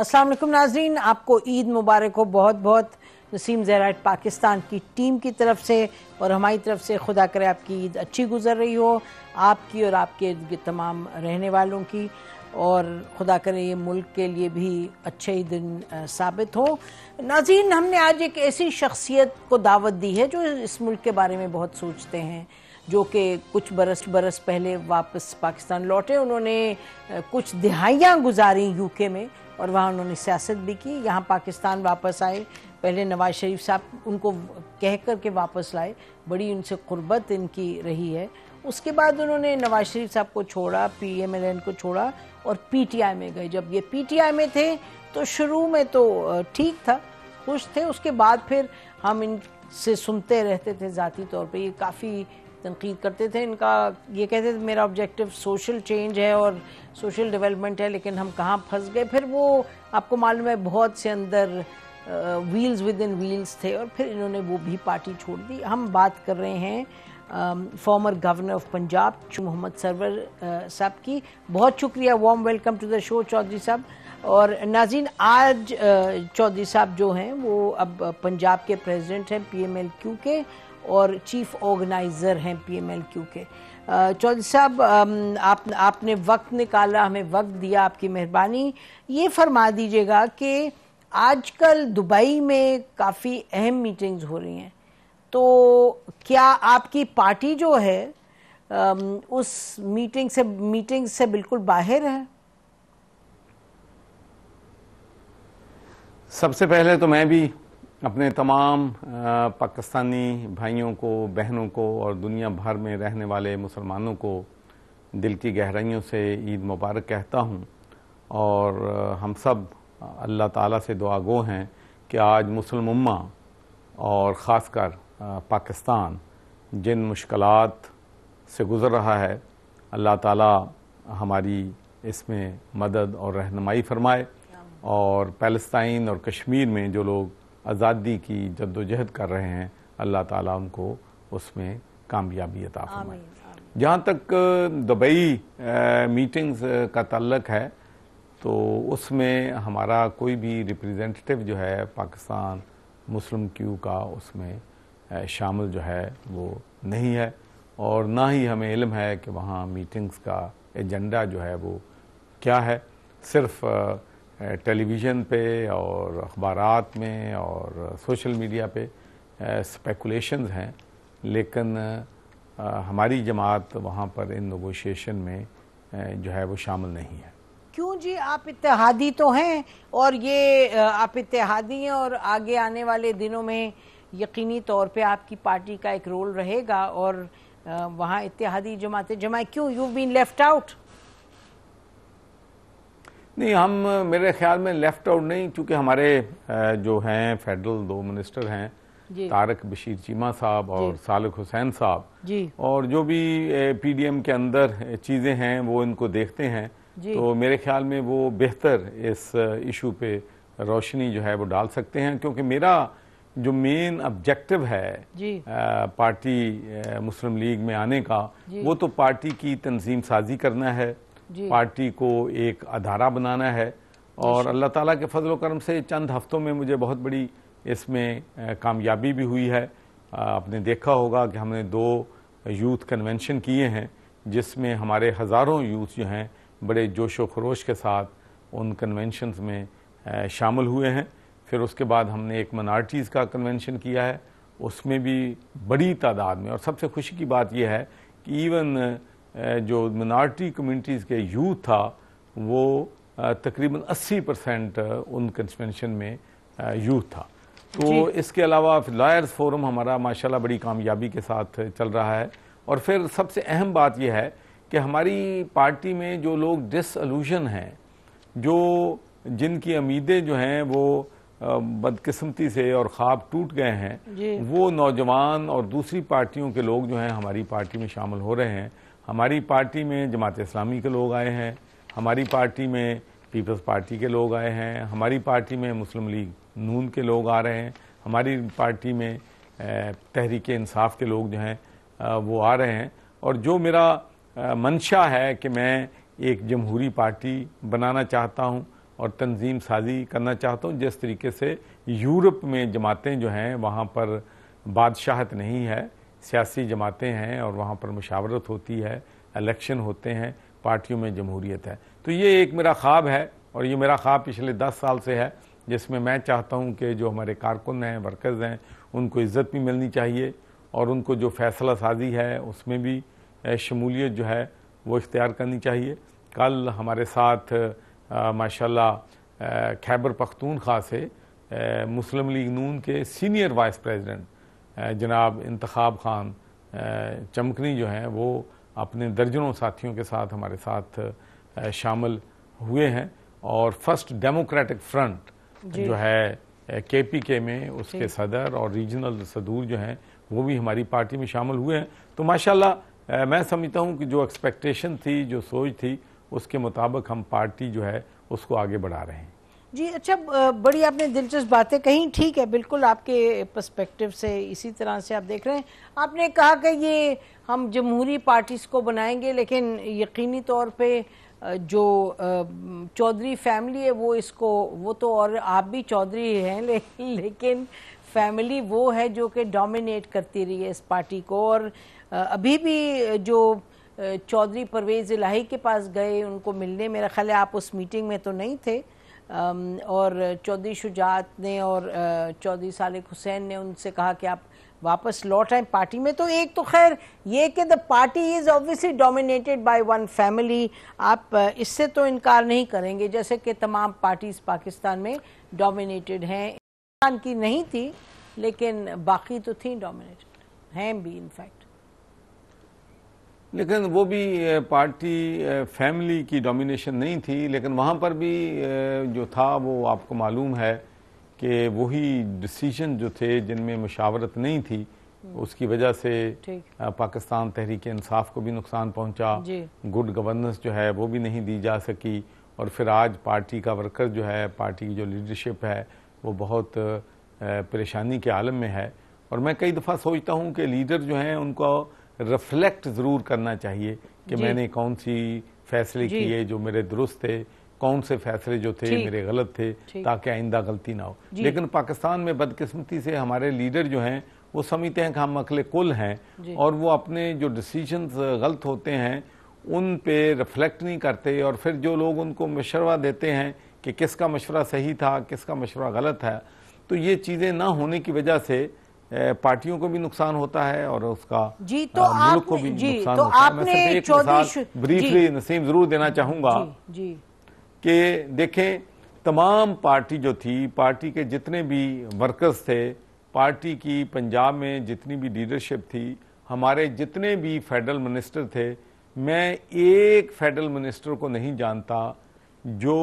अस्सलाम वालेकुम नाजरीन आपको ईद मुबारक हो बहुत बहुत नसीम जैराट पाकिस्तान की टीम की तरफ से और हमारी तरफ से खुदा करे आपकी ईद अच्छी गुजर रही हो आपकी और आपके तमाम रहने वालों की और खुदा करे ये मुल्क के लिए भी अच्छे ही दिन साबित हो नाजीन हमने आज एक ऐसी शख्सियत को दावत दी है जो इस मुल्क के बारे में बहुत सोचते हैं जो कि कुछ बरस बरस पहले वापस पाकिस्तान लौटे उन्होंने कुछ दिहाइयाँ गुजारी यूके में और वहाँ उन्होंने सियासत भी की यहाँ पाकिस्तान वापस आए पहले नवाज शरीफ साहब उनको कह कर के वापस लाए बड़ी उनसे कुर्बत इनकी रही है उसके बाद उन्होंने नवाज शरीफ साहब को छोड़ा पी एम एल एन को छोड़ा और पी टी आई में गए जब ये पी टी आई में थे तो शुरू में तो ठीक था खुश थे उसके बाद फिर हम इनसे सुनते रहते थे ज़ाती तौर पर ये काफ़ी तनकीद करते थे इनका ये कहते थे मेरा ऑब्जेक्टिव सोशल चेंज है और सोशल डेवलपमेंट है लेकिन हम कहाँ फंस गए फिर वो आपको मालूम है बहुत से अंदर व्हील्स विद इन व्हील्स थे और फिर इन्होंने वो भी पार्टी छोड़ दी हम बात कर रहे हैं former governor of Punjab Mohammad Sarwar साहब की बहुत शुक्रिया warm welcome to the show Chaudhry साहब और नाजीन आज चौधरी साहब जो हैं वो अब पंजाब के प्रेसिडेंट हैं पीएमएलक्यू के और चीफ ऑर्गेनाइज़र हैं पीएमएलक्यू के चौधरी साहब आप आपने वक्त निकाला हमें वक्त दिया आपकी मेहरबानी ये फरमा दीजिएगा कि आजकल दुबई में काफ़ी अहम मीटिंग्स हो रही हैं तो क्या आपकी पार्टी जो है उस मीटिंग से मीटिंग से बिल्कुल बाहर है सबसे पहले तो मैं भी अपने तमाम पाकिस्तानी भाइयों को बहनों को और दुनिया भर में रहने वाले मुसलमानों को दिल की गहराइयों से ईद मुबारक कहता हूँ और हम सब अल्लाह ताला से दुआ गो हैं कि आज मुस्लिम उम्मा और ख़ासकर पाकिस्तान जिन मुश्किल से गुज़र रहा है अल्लाह ताला हमारी इसमें मदद और रहनमाई फरमाए और पैलस्ताइन और कश्मीर में जो लोग आज़ादी की जद्दोजहद कर रहे हैं अल्लाह ताला उनको उसमें कामयाबी अता फरमाए जहाँ तक दुबई मीटिंग्स का तल्लक है तो उसमें हमारा कोई भी रिप्रेजेंटेटिव जो है पाकिस्तान मुस्लिम क्यू का उसमें शामिल जो है वो नहीं है और ना ही हमें इल्म है कि वहाँ मीटिंग्स का एजेंडा जो है वो क्या है सिर्फ़ टेलीविज़न पे और अखबार में और सोशल मीडिया पे स्पेकुलेशन हैं लेकिन हमारी जमात वहाँ पर इन नगोशिएशन में जो है वो शामिल नहीं है क्यों जी आप इतिहादी तो हैं और ये आप इतिहादी हैं और आगे आने वाले दिनों में यकीनी तौर पे आपकी पार्टी का एक रोल रहेगा और वहाँ इतिहादी जमाते जमाए क्यों यू बीन लेफ्ट आउट नहीं हम मेरे ख्याल में लेफ्ट आउट नहीं क्योंकि हमारे जो हैं फेडरल दो मिनिस्टर हैं तारक बशीर चीमा साहब और सालक हुसैन साहब और जो भी पीडीएम के अंदर चीज़ें हैं वो इनको देखते हैं तो मेरे ख्याल में वो बेहतर इस इशू पे रोशनी जो है वो डाल सकते हैं क्योंकि मेरा जो मेन ऑब्जेक्टिव है आ, पार्टी आ, मुस्लिम लीग में आने का वो तो पार्टी की तंजीम साजी करना है पार्टी को एक अधारा बनाना है और अच्छा। अल्लाह ताला के फजल करम से चंद हफ्तों में मुझे बहुत बड़ी इसमें कामयाबी भी हुई है आपने देखा होगा कि हमने दो यूथ कन्वेंशन किए हैं जिसमें हमारे हज़ारों यूथ जो हैं बड़े जोश व खरोश के साथ उन कन्वेंशन में शामिल हुए हैं फिर उसके बाद हमने एक मनार्टीज़ का कन्वेंशन किया है उसमें भी बड़ी तादाद में और सबसे खुशी की बात यह है कि इवन जो मिनार्टी कम्युनिटीज़ के यूथ था वो तकरीबन 80 परसेंट उन कंस्वेंशन में यूथ था तो इसके अलावा लॉयर्स फोरम हमारा माशाल्लाह बड़ी कामयाबी के साथ चल रहा है और फिर सबसे अहम बात यह है कि हमारी पार्टी में जो लोग डिसअलूजन हैं जो जिनकी उम्मीदें जो हैं वो बदकिस्मती से और ख्वाब टूट गए हैं वो नौजवान और दूसरी पार्टियों के लोग जो हैं हमारी पार्टी में शामिल हो रहे हैं हमारी पार्टी में जमात इस्लामी के लोग आए हैं हमारी पार्टी में पीपल्स पार्टी के लोग आए हैं हमारी पार्टी में मुस्लिम लीग नून के लोग आ रहे हैं हमारी पार्टी में तहरीक इंसाफ के लोग जो हैं वो आ रहे हैं और जो मेरा मंशा है कि मैं एक जमहूरी पार्टी बनाना चाहता हूँ और तंजीम साजी करना चाहता हूँ जिस तरीके से यूरोप में जमातें जो हैं वहाँ पर बादशाहत नहीं है सियासी जमातें हैं और वहाँ पर मशावरत होती है इलेक्शन होते हैं पार्टियों में जमहूरियत है तो ये एक मेरा ख्वाब है और ये मेरा ख्वाब पिछले दस साल से है जिसमें मैं चाहता हूँ कि जो हमारे कारकुन हैं वर्कर्स हैं उनको इज़्ज़त भी मिलनी चाहिए और उनको जो फैसला साजी है उसमें भी शमूलियत जो है वो इख्तियार करनी चाहिए कल हमारे साथ माशाल्लाह खैबर पख्तूनख्वा से मुस्लिम लीग नून के सीनियर वाइस प्रेसिडेंट जनाब इंतखाब खान चमकनी जो हैं वो अपने दर्जनों साथियों के साथ हमारे साथ शामिल हुए हैं और फर्स्ट डेमोक्रेटिक फ्रंट जो है के पी के में उसके सदर और रीजनल सदूर जो हैं वो भी हमारी पार्टी में शामिल हुए हैं तो माशाल्लाह मैं समझता हूँ कि जो एक्सपेक्टेशन थी जो सोच थी उसके मुताबिक हम पार्टी जो है उसको आगे बढ़ा रहे हैं जी अच्छा बड़ी आपने दिलचस्प बातें कहीं ठीक है बिल्कुल आपके पर्सपेक्टिव से इसी तरह से आप देख रहे हैं आपने कहा कि ये हम जमहूरी पार्टीज़ को बनाएंगे लेकिन यकीनी तौर पे जो चौधरी फैमिली है वो इसको वो तो और आप भी चौधरी हैं ले, लेकिन फैमिली वो है जो कि डोमिनेट करती रही है इस पार्टी को और अभी भी जो चौधरी परवेज़ इलाही के पास गए उनको मिलने मेरा ख्याल है आप उस मीटिंग में तो नहीं थे और चौधरी शुजात ने और चौधरी सालिक हुसैन ने उनसे कहा कि आप वापस लौट आए पार्टी में तो एक तो खैर ये कि the party is obviously dominated by one family आप इससे तो इनकार नहीं करेंगे जैसे कि तमाम पार्टीज़ पाकिस्तान में डोमिनेटेड हैं पाकिस्तान की नहीं थी लेकिन बाकी तो थी डोमिनेटेड हैं भी इनफैक्ट लेकिन वो भी पार्टी फैमिली की डोमिनेशन नहीं थी लेकिन वहाँ पर भी जो था वो आपको मालूम है कि वही डिसीजन जो थे जिनमें मशावरत नहीं थी हम्म। उसकी वजह से पाकिस्तान तहरीक इंसाफ को भी नुकसान पहुंचा गुड गवर्नेंस जो है वो भी नहीं दी जा सकी और फिर आज पार्टी का वर्कर जो है पार्टी की जो लीडरशिप है वो बहुत परेशानी के आलम में है और मैं कई दफ़ा सोचता हूँ कि लीडर जो हैं उनको रिफ्लेक्ट ज़रूर करना चाहिए कि मैंने कौन सी फैसले किए जो मेरे दुरुस्त थे कौन से फैसले जो थे मेरे गलत थे ताकि आइंदा गलती ना हो लेकिन पाकिस्तान में बदकिस्मती से हमारे लीडर जो हैं वो समझते हैं कि हम अकल कुल हैं और वो अपने जो डिसीजन गलत होते हैं उन पे रिफ्लेक्ट नहीं करते और फिर जो लोग उनको मशवरा देते हैं कि किसका मशवरा सही था किसका मशवरा गलत है तो ये चीज़ें ना होने की वजह से पार्टियों को भी नुकसान होता है और उसका जी तो आ, मुल्क को भी जी, नुकसान तो होता आपने है मैं एक चौदह ब्रीफली नसीम जरूर देना चाहूंगा जी, जी। कि देखें तमाम पार्टी जो थी पार्टी के जितने भी वर्कर्स थे पार्टी की पंजाब में जितनी भी लीडरशिप थी हमारे जितने भी फेडरल मिनिस्टर थे मैं एक फेडरल मिनिस्टर को नहीं जानता जो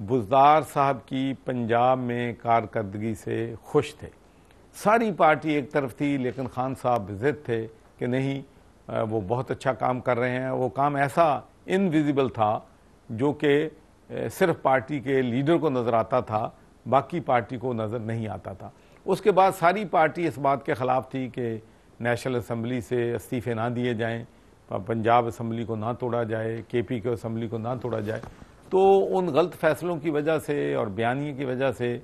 बुजदार साहब की पंजाब में कारकर्दगी से खुश थे सारी पार्टी एक तरफ थी लेकिन खान साहब जिद थे कि नहीं वो बहुत अच्छा काम कर रहे हैं वो काम ऐसा इनविजिबल था जो कि सिर्फ पार्टी के लीडर को नज़र आता था बाकी पार्टी को नज़र नहीं आता था उसके बाद सारी पार्टी इस बात के ख़िलाफ़ थी कि नेशनल असम्बली से इस्तीफ़े ना दिए जाएं पंजाब असम्बली को ना तोड़ा जाए के पी के असम्बली को ना तोड़ा जाए तो उन गलत फैसलों की वजह से और बयानी की वजह से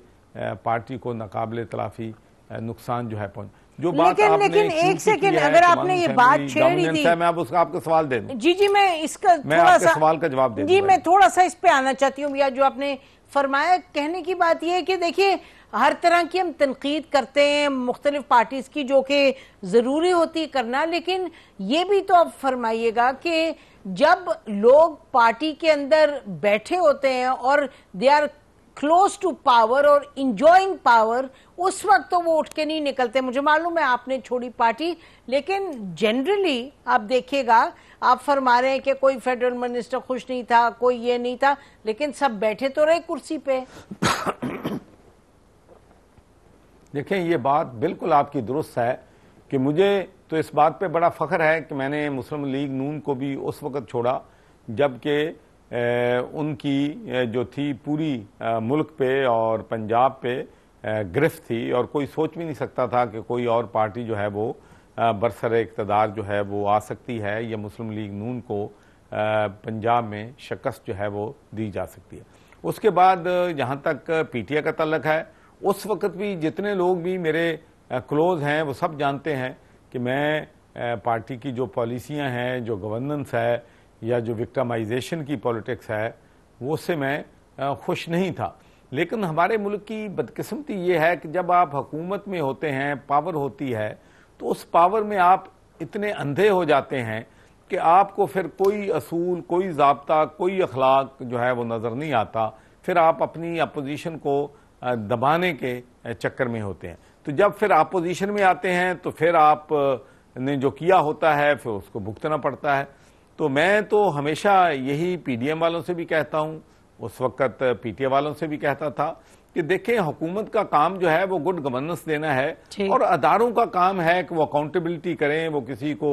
पार्टी को नाकबिल तलाफ़ी नुकसान जो है पहुंच जो बात लेकिन लेकिन एक सेकेंड अगर आपने ये बात छेड़ी थी मैं आप उसका आपका सवाल दे दूं जी जी मैं इसका मैं थोड़ा सा सवाल का जवाब दे जी मैं थोड़ा सा इस पे आना चाहती हूँ भैया जो आपने फरमाया कहने की बात यह है कि देखिए हर तरह की हम तनकीद करते हैं मुख्तलिफ पार्टीज़ की जो कि ज़रूरी होती करना लेकिन ये भी तो आप फरमाइएगा कि जब लोग पार्टी के अंदर बैठे होते हैं और they are close to power और इंजॉइंग पावर उस वक्त तो वो उठ के नहीं निकलते मुझे मालूम है आपने छोड़ी पार्टी लेकिन जनरली आप देखिएगा आप फरमा रहे हैं कि कोई फेडरल मिनिस्टर खुश नहीं था कोई ये नहीं था लेकिन सब बैठे तो रहे कुर्सी पे देखें ये बात बिल्कुल आपकी दुरुस्त है कि मुझे तो इस बात पे बड़ा फख्र है कि मैंने मुस्लिम लीग नून को भी उस वक्त छोड़ा जबकि उनकी जो थी पूरी मुल्क पे और पंजाब पे गिरफ्त थी और कोई सोच भी नहीं सकता था कि कोई और पार्टी जो है वो बरसर इकतदार जो है वो आ सकती है या मुस्लिम लीग नून को पंजाब में शिकस्त जो है वो दी जा सकती है उसके बाद जहाँ तक आई का तलक है उस वक्त भी जितने लोग भी मेरे क्लोज हैं वो सब जानते हैं कि मैं पार्टी की जो पॉलिसियाँ हैं जो गवर्नेंस है या जो विक्टमाइजेशन की पॉलिटिक्स है वो से मैं खुश नहीं था लेकिन हमारे मुल्क की बदकिस्मती ये है कि जब आप हुकूमत में होते हैं पावर होती है तो उस पावर में आप इतने अंधे हो जाते हैं कि आपको फिर कोई असूल कोई जबता कोई अखलाक जो है वो नज़र नहीं आता फिर आप अपनी अपोजिशन को दबाने के चक्कर में होते हैं तो जब फिर अपोजिशन में आते हैं तो फिर आप ने जो किया होता है फिर उसको भुगतना पड़ता है तो मैं तो हमेशा यही पीडीएम वालों से भी कहता हूँ उस वक्त पीटीए वालों से भी कहता था कि देखें हुकूमत का काम जो है वो गुड गवर्नेंस देना है और अदारों का काम है कि वो अकाउंटेबिलिटी करें वो किसी को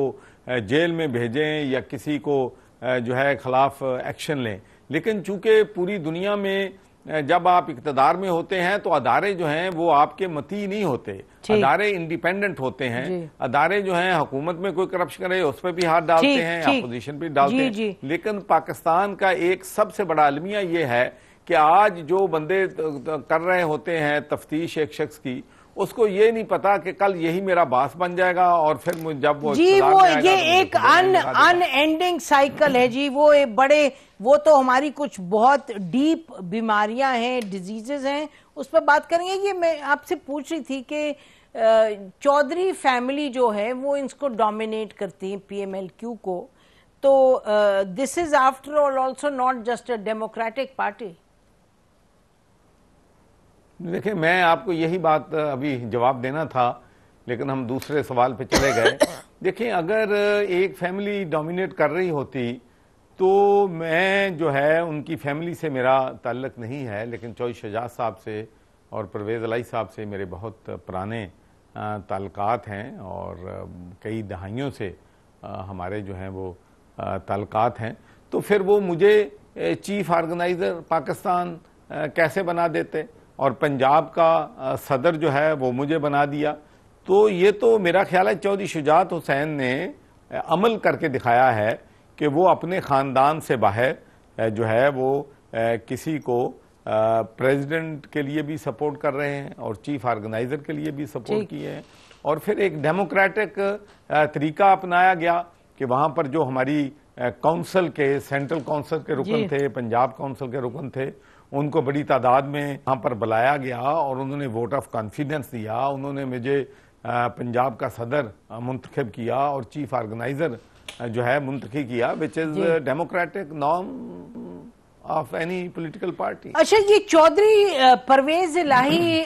जेल में भेजें या किसी को जो है खिलाफ एक्शन लें लेकिन चूंकि पूरी दुनिया में जब आप इकतदार में होते हैं तो अदारे जो हैं वो आपके मती नहीं होते अदारे इंडिपेंडेंट होते हैं अदारे जो हैं हुकूमत में कोई करप्शन करे उस पर भी हाथ डालते हैं अपोजिशन पर डालते हैं लेकिन पाकिस्तान का एक सबसे बड़ा अलमिया ये है कि आज जो बंदे कर रहे होते हैं तफ्तीश एक शख्स की उसको ये नहीं पता कि कल यही मेरा बास बन जाएगा और फिर जब वो जी वो ये तो एक अन अनएंडिंग साइकिल है जी वो एक बड़े वो तो हमारी कुछ बहुत डीप बीमारियां हैं डिजीजेज हैं उस पर बात करेंगे ये मैं आपसे पूछ रही थी कि चौधरी फैमिली जो है वो इसको डोमिनेट करती है पीएमएलक्यू को तो this is after all also not just a democratic party देखिए मैं आपको यही बात अभी जवाब देना था लेकिन हम दूसरे सवाल पे चले गए देखिए अगर एक फैमिली डोमिनेट कर रही होती तो मैं जो है उनकी फैमिली से मेरा ताल्लक नहीं है लेकिन चौई शजाज साहब से और परवेज़ अलाई साहब से मेरे बहुत पुराने ताल्लुकात हैं और कई दहाइयों से हमारे जो हैं वो ताल्लुकात हैं तो फिर वो मुझे चीफ ऑर्गेनाइज़र पाकिस्तान कैसे बना देते और पंजाब का सदर जो है वो मुझे बना दिया तो ये तो मेरा ख्याल है चौधरी शुजात हुसैन ने अमल करके दिखाया है कि वो अपने ख़ानदान से बाहर जो है वो किसी को प्रेसिडेंट के लिए भी सपोर्ट कर रहे हैं और चीफ ऑर्गेनाइजर के लिए भी सपोर्ट किए हैं और फिर एक डेमोक्रेटिक तरीका अपनाया गया कि वहाँ पर जो हमारी काउंसिल के सेंट्रल काउंसिल के रुकन थे पंजाब काउंसिल के रुकन थे उनको बड़ी तादाद में यहाँ पर बुलाया गया और उन्होंने वोट ऑफ कॉन्फिडेंस दिया उन्होंने मुझे पंजाब का सदर मुंतखब किया और चीफ ऑर्गेनाइजर जो है मुंतखी किया which is democratic norm of any political party अच्छा ये चौधरी परवेज लाही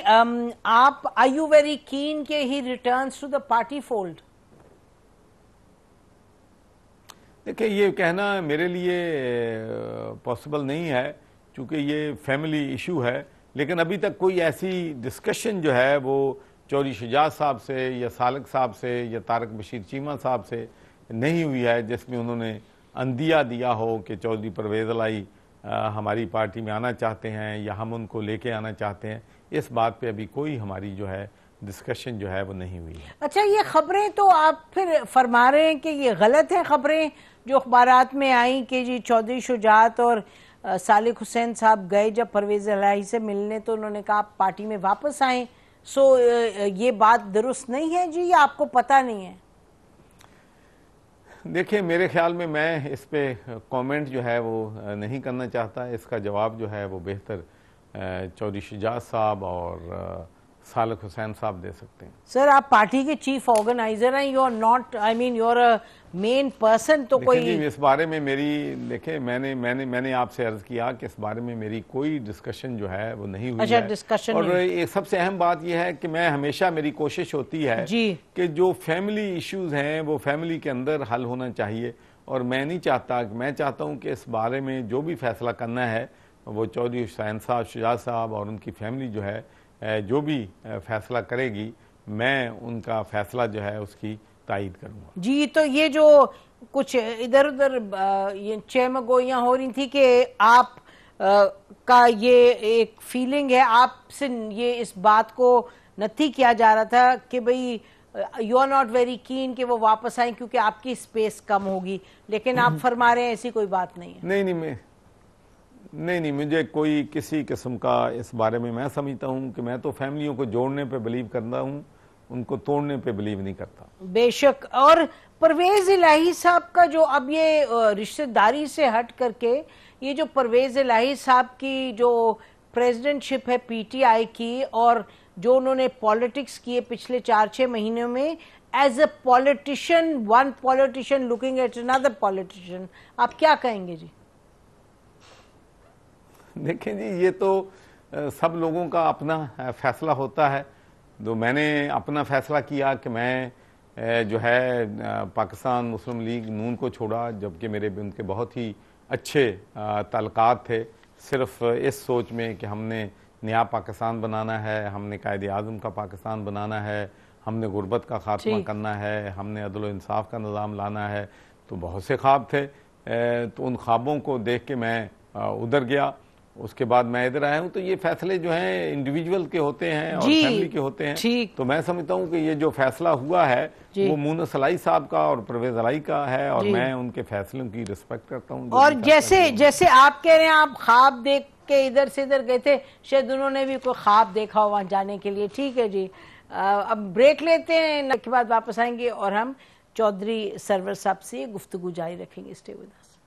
आप आई यू वेरी कीन के he return to the party fold देखिए ये कहना मेरे लिए पॉसिबल नहीं है चूँकि ये फैमिली इशू है लेकिन अभी तक कोई ऐसी डिस्कशन जो है वो चौरी शजाज साहब से या सालक साहब से या तारक बशीर चीमा साहब से नहीं हुई है जिसमें उन्होंने अंदिया दिया हो कि चौधरी परवेज लाई हमारी पार्टी में आना चाहते हैं या हम उनको लेके आना चाहते हैं इस बात पे अभी कोई हमारी जो है डिस्कशन जो है वो नहीं हुई है अच्छा ये खबरें तो आप फिर फरमा रहे हैं कि ये गलत हैं खबरें जो अखबार में आई कि जी चौधरी शुजात और सालिक हुसैन साहब गए जब परवेज अलाही से मिलने तो उन्होंने कहा आप पार्टी में वापस आए सो ये बात दुरुस्त नहीं है जी या आपको पता नहीं है देखिए मेरे ख्याल में मैं इस पर कमेंट जो है वो नहीं करना चाहता इसका जवाब जो है वो बेहतर चौधरी शिजाज साहब और सालक हुसैन साहब दे सकते हैं सर आप पार्टी के चीफ ऑर्गेनाइजर हैं you are not I mean you are main person तो कोई इस बारे में मेरी देखें मैंने मैंने मैंने आपसे अर्ज किया कि इस बारे में मेरी कोई डिस्कशन जो है वो नहीं हुई अच्छा, है डिस्कशन और एक सबसे अहम बात यह है कि मैं हमेशा मेरी कोशिश होती है जी कि जो फैमिली इश्यूज हैं वो फैमिली के अंदर हल होना चाहिए और मैं नहीं चाहता मैं चाहता हूँ कि इस बारे में जो भी फैसला करना है वो चौधरी हुसैन साहब शुजा साहब और उनकी फैमिली जो है जो भी फैसला करेगी मैं उनका फैसला जो है उसकी तायद करूंगा जी तो ये जो कुछ इधर उधर ये चेमगोइयां हो रही थी कि आप आ, का ये एक फीलिंग है आपसे ये इस बात को नथी किया जा रहा था कि भाई you are not very keen कि वो वापस आए क्योंकि आपकी स्पेस कम होगी लेकिन आप हम्म। फरमा रहे हैं ऐसी कोई बात नहीं है नहीं नहीं मैं नहीं नहीं मुझे कोई किसी किस्म का इस बारे में मैं समझता हूँ कि मैं तो फैमिलियों को जोड़ने पे बिलीव करता हूँ उनको तोड़ने पे बिलीव नहीं करता बेशक और परवेज इलाही साहब का जो अब ये रिश्तेदारी से हट करके ये जो परवेज इलाही साहब की जो प्रेसिडेंटशिप है पीटीआई की और जो उन्होंने पॉलिटिक्स किए पिछले चार छः महीनों में as a politician one politician looking at another politician आप क्या कहेंगे जी देखें जी ये तो सब लोगों का अपना फैसला होता है तो मैंने अपना फैसला किया कि मैं जो है पाकिस्तान मुस्लिम लीग नून को छोड़ा जबकि मेरे भी उनके बहुत ही अच्छे तलक़ात थे सिर्फ इस सोच में कि हमने नया पाकिस्तान बनाना है हमने कायद अजम का पाकिस्तान बनाना है हमने गुर्बत का खात्मा करना है हमने अदल इंसाफ का निज़ाम लाना है तो बहुत से ख्वाब थे तो उन ख्वाबों को देख के मैं उधर गया उसके बाद मैं इधर आया हूँ तो ये फैसले जो हैं इंडिविजुअल के होते हैं और फैमिली के होते हैं तो मैं समझता हूँ कि ये जो फैसला हुआ है वो मूनस अलाई साहब का और परवेज अलाई का है और मैं उनके फैसलों की रिस्पेक्ट करता हूँ और जैसे जैसे आप कह रहे हैं आप ख्वाब देख के इधर से इधर गए थे शायद उन्होंने भी कोई ख्वाब देखा हो वहाँ जाने के लिए ठीक है जी अब ब्रेक लेते हैं न के बाद वापस आएंगे और हम चौधरी सरवर साहब से गुफ्तगु जारी रखेंगे stay with us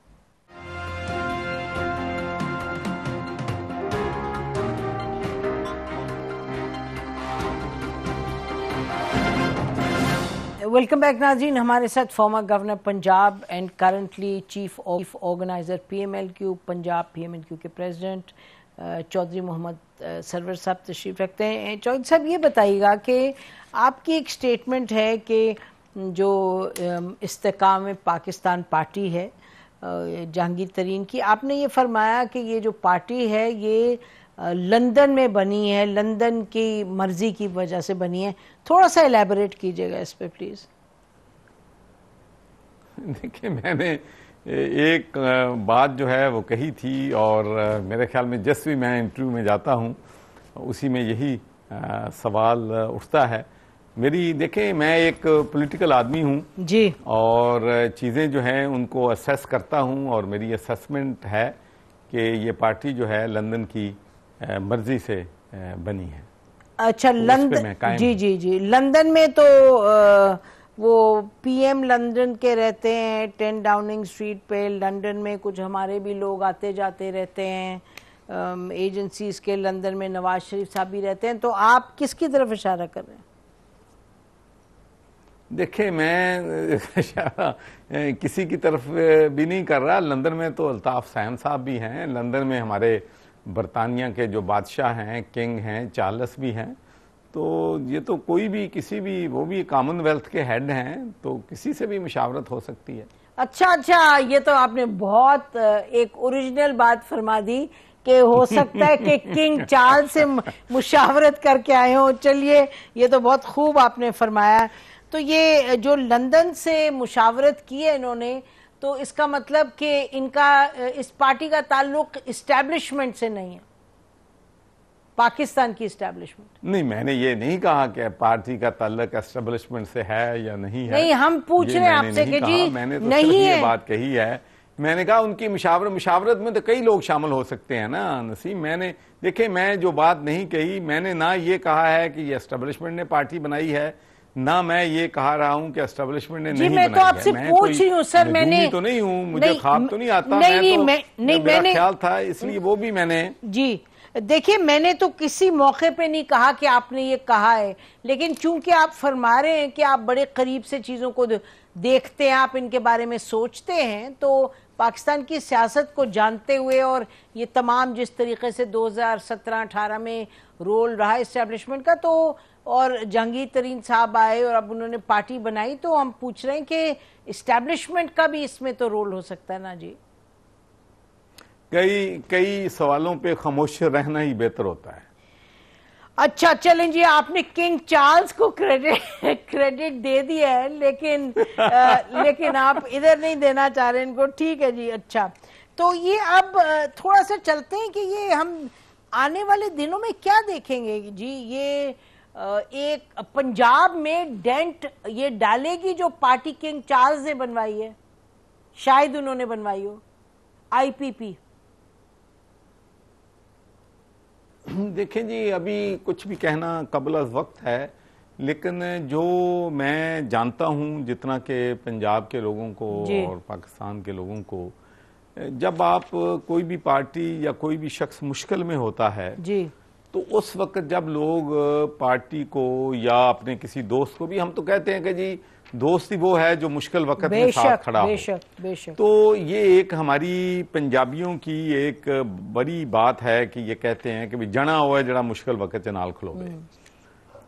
welcome back नाजीन हमारे साथ former governor Punjab and currently chief of organizer PMLQ Punjab PMLQ के प्रेसिडेंट चौधरी मोहम्मद सरवर साहब तशरीफ रखते हैं चौधरी uh, साहब ये बताइएगा कि आपकी एक स्टेटमेंट है कि um, जो um, इस्तकाम पाकिस्तान पार्टी है uh, जहांगीर तरीन की आपने ये फरमाया कि ये जो पार्टी है ये लंदन में बनी है लंदन की मर्जी की वजह से बनी है थोड़ा सा एलेबोरेट कीजिएगा इस पर प्लीज देखिए मैंने एक बात जो है वो कही थी और मेरे ख्याल में जस भी मैं इंटरव्यू में जाता हूँ उसी में यही सवाल उठता है मेरी देखें मैं एक पॉलिटिकल आदमी हूँ जी और चीज़ें जो हैं उनको असेस करता हूँ और मेरी असेसमेंट है कि ये पार्टी जो है लंदन की मर्जी से बनी है अच्छा तो लंदन जी जी जी लंदन में तो आ, वो पीएम लंदन के रहते हैं टेन डाउनिंग स्ट्रीट पे लंदन में कुछ हमारे भी लोग आते जाते रहते हैं एजेंसीज के लंदन में नवाज शरीफ साहब भी रहते हैं तो आप किसकी तरफ इशारा कर रहे हैं देखिए मैं इशारा किसी की तरफ भी नहीं कर रहा लंदन में तो अल्ताफ़ सैन साहब भी हैं लंदन में हमारे बरतानिया के जो बादशाह हैं किंग हैं चार्लस भी हैं तो ये तो कोई भी किसी भी वो भी कॉमनवेल्थ के हेड हैं तो किसी से भी मुशावरत हो सकती है अच्छा अच्छा ये तो आपने बहुत एक ओरिजिनल बात फरमा दी कि हो सकता है कि किंग चार्ल से मुशावरत करके आए हो चलिए ये तो बहुत खूब आपने फरमाया तो ये जो लंदन से मुशावरत की है इन्होंने तो इसका मतलब कि इनका इस पार्टी का ताल्लुक इस्टेब्लिशमेंट से नहीं है पाकिस्तान की इस्टेब्लिशमेंट नहीं मैंने ये नहीं कहा कि पार्टी का ताल्लुक एस्टेब्लिशमेंट से है या नहीं है नहीं हम पूछ रहे हैं आपसे कि जी मैंने तो नहीं है। ये बात कही है मैंने कहा उनकी मुशावर मुशावरत में तो कई लोग शामिल हो सकते हैं ना नसीम मैंने देखे मैं जो बात नहीं कही मैंने ना ये कहा है कि ये एस्टेब्लिशमेंट ने पार्टी बनाई है ना मैं ये कह रहा हूँ कि एस्टेब्लिशमेंट ने नहीं मैं तो आपसे पूछ ही हूँ सर मैंने तो नहीं हूँ मुझे खाब तो नहीं आता नहीं, मैं तो, मैं, नहीं मैंने ख्याल था इसलिए वो भी मैंने जी देखिए मैंने तो किसी मौके पे नहीं कहा कि आपने ये कहा है लेकिन चूंकि आप फरमा रहे हैं कि आप बड़े करीब से चीजों को देखते हैं आप इनके बारे में सोचते हैं तो पाकिस्तान की सियासत को जानते हुए और ये तमाम जिस तरीके से 2017-18 में रोल रहा इस्टेब्लिशमेंट का तो और जहांगीर तरीन साहब आए और अब उन्होंने पार्टी बनाई तो हम पूछ रहे हैं कि इस्टेब्लिशमेंट का भी इसमें तो रोल हो सकता है ना जी कई कई सवालों पे खामोश रहना ही बेहतर होता है अच्छा चलें जी आपने किंग चार्ल्स को क्रेडिट क्रेडिट दे दिया है लेकिन आ, लेकिन आप इधर नहीं देना चाह रहे इनको ठीक है जी अच्छा तो ये अब थोड़ा सा चलते हैं कि ये हम आने वाले दिनों में क्या देखेंगे जी ये एक पंजाब में डेंट ये डालेगी जो पार्टी किंग चार्ल्स ने बनवाई है शायद उन्होंने बनवाई हो आईपीपी देखें जी अभी कुछ भी कहना कबल वक्त है लेकिन जो मैं जानता हूं जितना के पंजाब के लोगों को और पाकिस्तान के लोगों को जब आप कोई भी पार्टी या कोई भी शख्स मुश्किल में होता है जी तो उस वक्त जब लोग पार्टी को या अपने किसी दोस्त को भी हम तो कहते हैं कि जी दोस्ती वो है जो मुश्किल वक्त में साथ खड़ा बेशक, हो बेशक। तो ये एक हमारी पंजाबियों की एक बड़ी बात है कि ये कहते हैं कि जड़ा हुआ है जरा मुश्किल वक्त च नाल गए हम्म।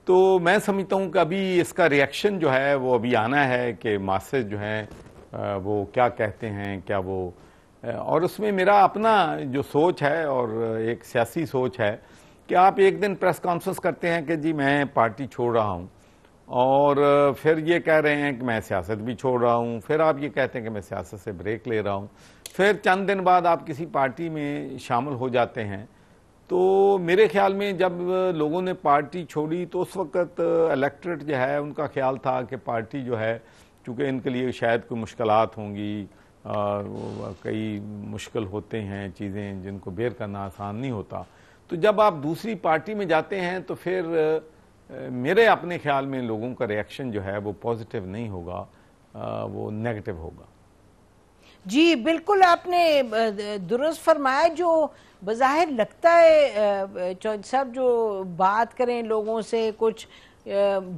तो मैं समझता हूँ कि अभी इसका रिएक्शन जो है वो अभी आना है कि मासेज जो है वो क्या कहते हैं क्या वो और उसमें मेरा अपना जो सोच है और एक सियासी सोच है कि आप एक दिन प्रेस कॉन्फ्रेंस करते हैं कि जी मैं पार्टी छोड़ रहा हूं और फिर ये कह रहे हैं कि मैं सियासत भी छोड़ रहा हूं फिर आप ये कहते हैं कि मैं सियासत से ब्रेक ले रहा हूं फिर चंद दिन बाद आप किसी पार्टी में शामिल हो जाते हैं तो मेरे ख्याल में जब लोगों ने पार्टी छोड़ी तो उस वक्त इलेक्ट्रेट जो है उनका ख्याल था कि पार्टी जो है चूँकि इनके लिए शायद कोई मुश्किल होंगी कई मुश्किल होते हैं चीज़ें जिनको बेर करना आसान नहीं होता तो जब आप दूसरी पार्टी में जाते हैं तो फिर मेरे अपने ख्याल में लोगों का रिएक्शन जो है वो पॉजिटिव नहीं होगा वो नेगेटिव होगा जी बिल्कुल आपने दुरुस्त फरमाया जो बज़ाहिर लगता है चौधरी साहब जो बात करें लोगों से कुछ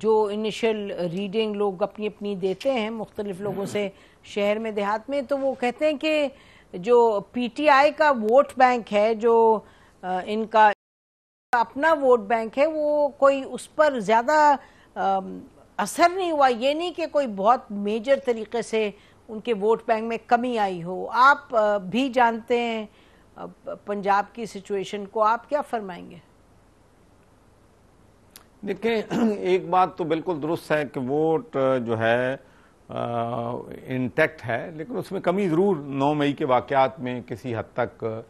जो इनिशियल रीडिंग लोग अपनी अपनी देते हैं मुख्तलिफ लोगों से शहर में देहात में तो वो कहते हैं कि जो पीटीआई का वोट बैंक है जो इनका अपना वोट बैंक है वो कोई उस पर ज्यादा असर नहीं हुआ ये नहीं कि कोई बहुत मेजर तरीके से उनके वोट बैंक में कमी आई हो आप भी जानते हैं पंजाब की सिचुएशन को आप क्या फरमाएंगे देखें एक बात तो बिल्कुल दुरुस्त है कि वोट जो है इंटैक्ट है लेकिन उसमें कमी ज़रूर 9 मई के वाक़ में किसी हद तक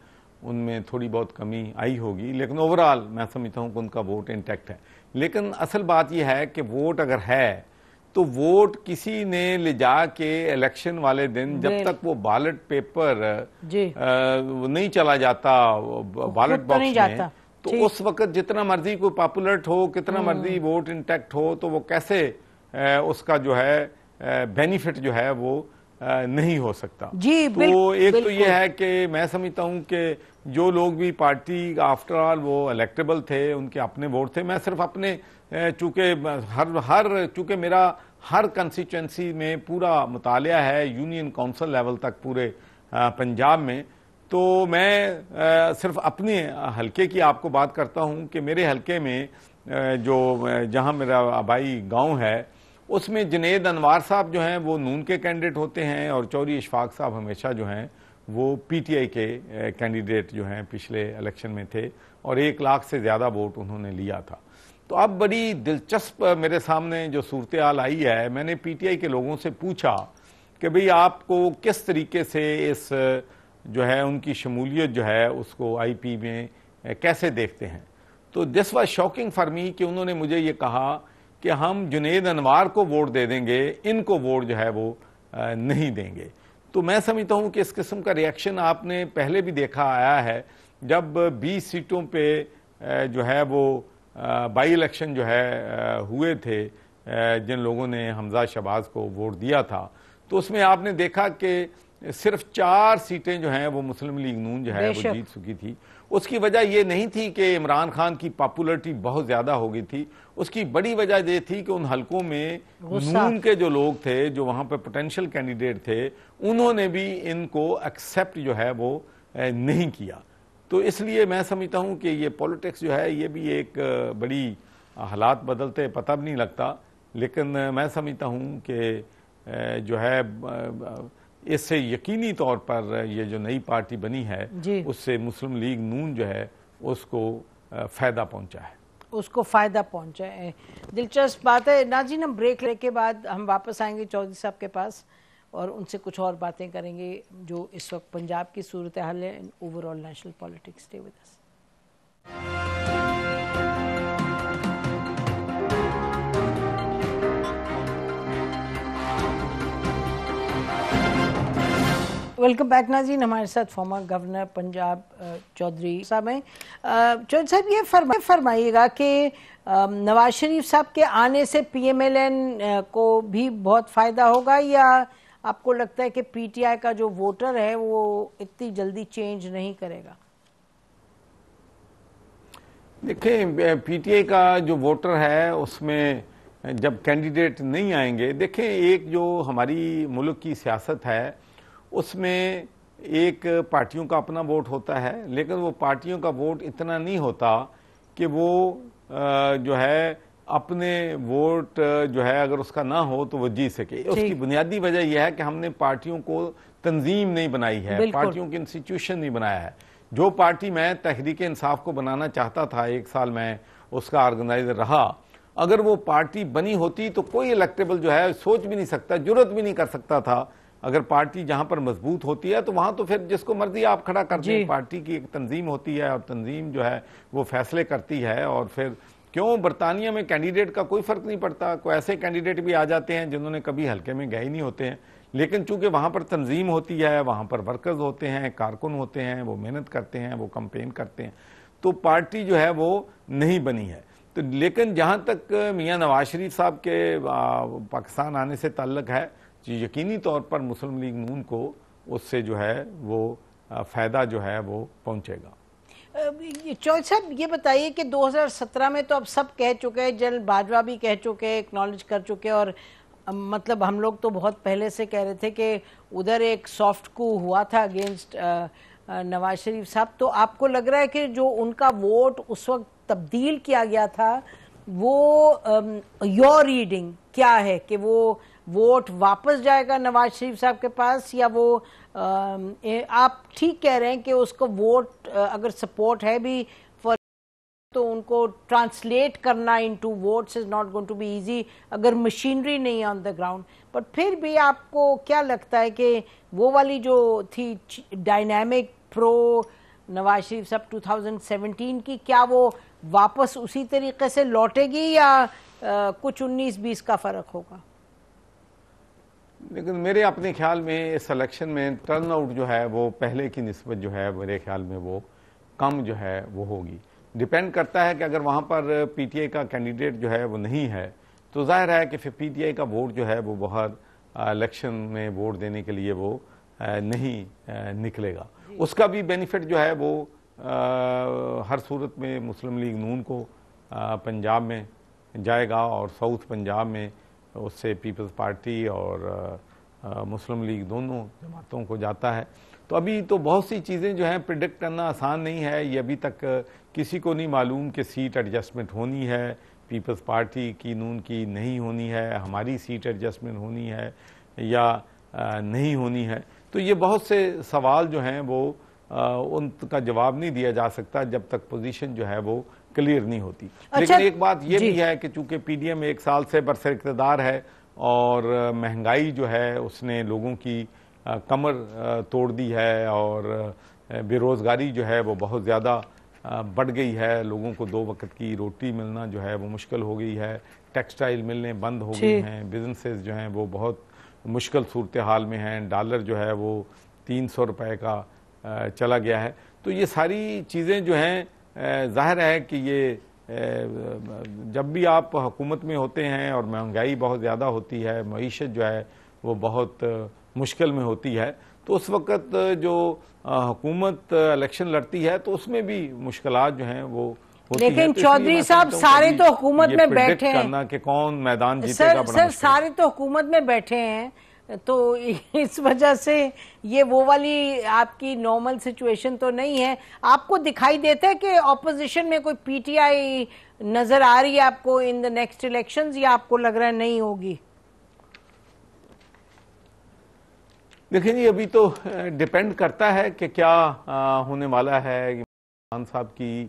उनमें थोड़ी बहुत कमी आई होगी लेकिन ओवरऑल मैं समझता हूँ कि उनका वोट इंटैक्ट है लेकिन असल बात यह है कि वोट अगर है तो वोट किसी ने ले जा के इलेक्शन वाले दिन जब तक वो बैलेट पेपर आ, नहीं चला जाता बैलेट बॉक्स तो नहीं जाता। में तो उस वक्त जितना मर्जी कोई पॉपुलर्ट हो कितना हम्म। मर्जी वोट इंटैक्ट हो तो वो कैसे आ, उसका जो है बेनिफिट जो है वो आ, नहीं हो सकता जी तो एक तो यह है कि मैं समझता हूं कि जो लोग भी पार्टी आफ्टर ऑल वो इलेक्टेबल थे उनके अपने वोट थे मैं सिर्फ अपने चूँकि हर हर चूँकि मेरा हर कंस्टिट्यूंसी में पूरा मुताल है यूनियन काउंसिल लेवल तक पूरे पंजाब में तो मैं सिर्फ अपने हलके की आपको बात करता हूँ कि मेरे हलके में जो जहाँ मेरा आबाई गांव है उसमें जुनेद अनवार साहब जो हैं वो नून के कैंडिडेट होते हैं और चौरी इशफाक साहब हमेशा जो हैं वो पीटीआई के कैंडिडेट जो हैं पिछले इलेक्शन में थे और एक लाख से ज़्यादा वोट उन्होंने लिया था तो अब बड़ी दिलचस्प मेरे सामने जो सूरत हाल आई है मैंने पीटीआई के लोगों से पूछा कि भाई आपको किस तरीके से इस जो है उनकी शमूलियत जो है उसको आईपी में कैसे देखते हैं तो this was shocking for me कि उन्होंने मुझे ये कहा कि हम जुनेद अनवार को वोट दे देंगे इनको वोट जो है वो नहीं देंगे तो मैं समझता हूं कि इस किस्म का रिएक्शन आपने पहले भी देखा आया है जब 20 सीटों पे जो है वो बाई इलेक्शन जो है हुए थे जिन लोगों ने हमजा शबाज को वोट दिया था तो उसमें आपने देखा कि सिर्फ चार सीटें जो हैं वो मुस्लिम लीग नून जो है वो जीत चुकी थी उसकी वजह यह नहीं थी कि इमरान खान की पॉपुलरिटी बहुत ज्यादा हो गई थी उसकी बड़ी वजह यह थी कि उन हलकों में नून के जो लोग थे जो वहां पर पोटेंशियल कैंडिडेट थे उन्होंने भी इनको एक्सेप्ट जो है वो नहीं किया तो इसलिए मैं समझता हूं कि ये पॉलिटिक्स जो है ये भी एक बड़ी हालात बदलते पता भी नहीं लगता लेकिन मैं समझता हूं कि जो है इससे यकीनी तौर पर ये जो नई पार्टी बनी है उससे मुस्लिम लीग नून जो है उसको फ़ायदा पहुंचा है उसको फ़ायदा पहुंचा है दिलचस्प बात है नाजिन हम ब्रेक ले के बाद हम वापस आएंगे चौधरी साहब के पास और उनसे कुछ और बातें करेंगे जो इस वक्त पंजाब की सूरत हाल है overall national politics day with welcome back नाजीन हमारे साथ फॉर्मर गवर्नर पंजाब चौधरी साहब हैं चौधरी uh, साहब ये फरमा फरमाइएगा कि um, नवाज शरीफ साहब के आने से पीएमएलएन uh, को भी बहुत फ़ायदा होगा या आपको लगता है कि पीटीआई का जो वोटर है वो इतनी जल्दी चेंज नहीं करेगा देखिए पीटीआई का जो वोटर है उसमें जब कैंडिडेट नहीं आएंगे देखें एक जो हमारी मुल्क की सियासत है उसमें एक पार्टियों का अपना वोट होता है लेकिन वो पार्टियों का वोट इतना नहीं होता कि वो जो है अपने वोट जो है अगर उसका ना हो तो वो जीत सके उसकी बुनियादी वजह यह है कि हमने पार्टियों को तंजीम नहीं बनाई है पार्टियों के इंस्टीट्यूशन नहीं बनाया है जो पार्टी मैं तहरीक इंसाफ को बनाना चाहता था एक साल मैं उसका ऑर्गेनाइजर रहा अगर वो पार्टी बनी होती तो कोई इलेक्टेबल जो है सोच भी नहीं सकता जरूरत भी नहीं कर सकता था अगर पार्टी जहां पर मजबूत होती है तो वहां तो फिर जिसको मर्जी आप खड़ा कर दें पार्टी की एक तंजीम होती है और तंजीम जो है वो फैसले करती है और फिर क्यों बरतानिया में कैंडिडेट का कोई फर्क नहीं पड़ता कोई ऐसे कैंडिडेट भी आ जाते हैं जिन्होंने कभी हल्के में गए ही नहीं होते हैं लेकिन चूंकि वहां पर तंजीम होती है वहां पर वर्कर्स होते हैं कारकुन होते हैं वो मेहनत करते हैं वो कंपेन करते हैं तो पार्टी जो है वो नहीं बनी है तो लेकिन जहां तक मियां नवाज शरीफ साहब के पाकिस्तान आने से ताल्लक है यकीनी तौर पर मुस्लिम लीग नून को उससे जो है वो फ़ायदा जो है वो पहुंचेगा चौधरी साहब ये बताइए कि 2017 में तो अब सब कह चुके हैं जनरल बाजवा भी कह चुके हैं एक्नॉलेज कर चुके हैं और मतलब हम लोग तो बहुत पहले से कह रहे थे कि उधर एक सॉफ्ट को हुआ था अगेंस्ट नवाज शरीफ साहब तो आपको लग रहा है कि जो उनका वोट उस वक्त तब्दील किया गया था वो योर रीडिंग क्या है कि वो वोट वापस जाएगा नवाज शरीफ साहब के पास या वो आ, आप ठीक कह रहे हैं कि उसको वोट अगर सपोर्ट है भी फॉर तो उनको ट्रांसलेट करना into votes is not going to be easy अगर मशीनरी नहीं है ऑन द ग्राउंड बट फिर भी आपको क्या लगता है कि वो वाली जो थी डायनामिक प्रो नवाज शरीफ साहब 2017 की क्या वो वापस उसी तरीके से लौटेगी या आ, कुछ 19-20 का फर्क होगा लेकिन मेरे अपने ख्याल में इस इलेक्शन में टर्नआउट जो है वो पहले की नस्बत जो है मेरे ख्याल में वो कम जो है वो होगी डिपेंड करता है कि अगर वहाँ पर पीटीआई का कैंडिडेट जो है वो नहीं है तो जाहिर है कि फिर पीटीआई का वोट जो है वो बहुत इलेक्शन में वोट देने के लिए वो नहीं निकलेगा उसका भी बेनिफिट जो है वो आ, हर सूरत में मुस्लिम लीग नून को आ, पंजाब में जाएगा और साउथ पंजाब में उससे पीपल्स पार्टी और मुस्लिम लीग दोनों जमातों को जाता है तो अभी तो बहुत सी चीज़ें जो हैं प्रिडिक्ट करना आसान नहीं है ये अभी तक किसी को नहीं मालूम कि सीट एडजस्टमेंट होनी है पीपल्स पार्टी की नून की नहीं होनी है हमारी सीट एडजस्टमेंट होनी है या नहीं होनी है तो ये बहुत से सवाल जो हैं वो उनका जवाब नहीं दिया जा सकता जब तक पोजीशन जो है वो क्लियर नहीं होती अच्छा, लेकिन एक बात ये भी है कि चूंकि पीडीएम एक साल से बरसर इकतदार है और महंगाई जो है उसने लोगों की कमर तोड़ दी है और बेरोज़गारी जो है वो बहुत ज़्यादा बढ़ गई है लोगों को दो वक्त की रोटी मिलना जो है वो मुश्किल हो गई है टेक्सटाइल मिलने बंद हो गए हैं बिजनेसेस जो हैं वो बहुत मुश्किल सूरत हाल में हैं डॉलर जो है वो तीन सौ रुपये का चला गया है तो ये सारी चीज़ें जो हैं जाहिर है कि ये जब भी आप हुकूमत में होते हैं और महंगाई बहुत ज़्यादा होती है मीशत जो है वो बहुत मुश्किल में होती है तो उस वक़्त जो हुकूमत इलेक्शन लड़ती है तो उसमें भी मुश्किल जो हैं वो लेकिन तो चौधरी साहब तो सारे तो हुकूमत में बैठे हैं कि कौन मैदान जीतेगा सर, सर सारे तो हुकूमत में बैठे हैं तो इस वजह से ये वो वाली आपकी नॉर्मल सिचुएशन तो नहीं है आपको दिखाई देता है कि ऑपोजिशन में कोई पीटीआई नजर आ रही है आपको इन द नेक्स्ट इलेक्शंस या आपको लग रहा है नहीं होगी देखिए जी अभी तो डिपेंड करता है कि क्या होने वाला है खान साहब की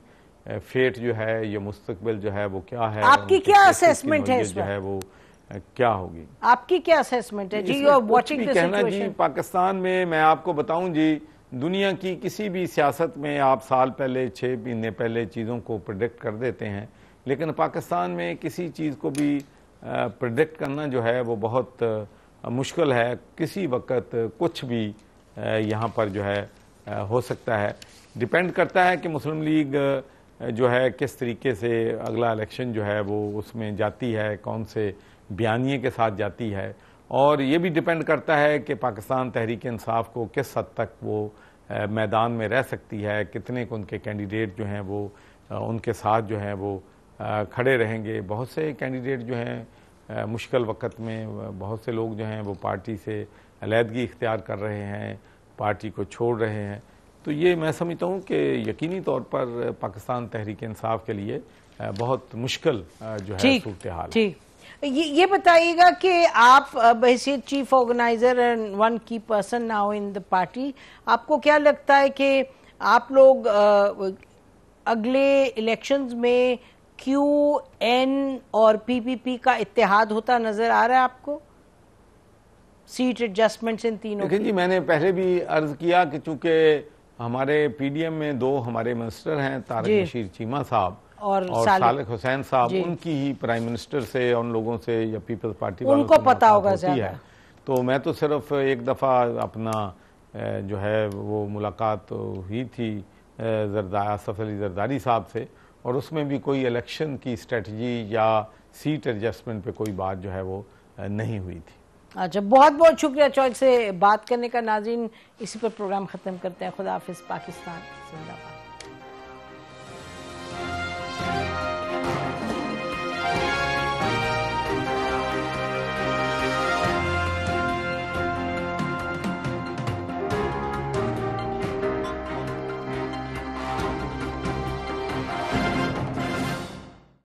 फेट जो है या मुस्तकबिल जो है वो क्या है आपकी क्या असेसमेंट है जो है वो क्या होगी आपकी क्या असेसमेंट है जी यू आर वाचिंग कहना जी पाकिस्तान में मैं आपको बताऊं जी दुनिया की किसी भी सियासत में आप साल पहले छः महीने पहले चीज़ों को प्रोडिक्ट कर देते हैं लेकिन पाकिस्तान में किसी चीज़ को भी प्रोडिक्ट करना जो है वो बहुत मुश्किल है किसी वक्त कुछ भी यहाँ पर जो है हो सकता है डिपेंड करता है कि मुस्लिम लीग जो है किस तरीके से अगला इलेक्शन जो है वो उसमें जाती है कौन से बयानी के साथ जाती है और ये भी डिपेंड करता है कि पाकिस्तान तहरीक इंसाफ को किस हद तक वो मैदान में रह सकती है कितने को उनके कैंडिडेट जो हैं वो उनके साथ जो हैं वो खड़े रहेंगे बहुत से कैंडिडेट जो हैं मुश्किल वक्त में बहुत से लोग जो हैं वो पार्टी से अलीहदगी इख्तियार कर रहे हैं पार्टी को छोड़ रहे हैं तो ये मैं समझता हूँ कि यकीनी तौर पर पाकिस्तान तहरीक इंसाफ के लिए बहुत मुश्किल जो है सूरत हाल ठीक ये ये बताइएगा कि आप बहसीत chief organizer and one key person now in the party आपको क्या लगता है कि आप लोग अगले इलेक्शंस में क्यू एन और पीपीपी का इतिहाद होता नजर आ रहा है आपको सीट एडजस्टमेंट्स इन तीनों देखिए जी मैंने पहले भी अर्ज किया कि चूंकि हमारे पीडीएम में दो हमारे मिनिस्टर हैं तारक बशीर चीमा साहब और, और सालिक हुसैन साहब उनकी ही प्राइम मिनिस्टर से उन लोगों से या पीपल्स पार्टी उनको पता होगा है तो मैं तो सिर्फ एक दफ़ा अपना जो है वो मुलाकात हुई थी जरदा आसफ अली जरदारी साहब से और उसमें भी कोई इलेक्शन की स्ट्रेटजी या सीट एडजस्टमेंट पे कोई बात जो है वो नहीं हुई थी अच्छा बहुत बहुत शुक्रिया चौक से बात करने का नाजिन इसी पर प्रोग्राम ख़त्म करते हैं खुदा हाफिज़ पाकिस्तान जिंदाबाद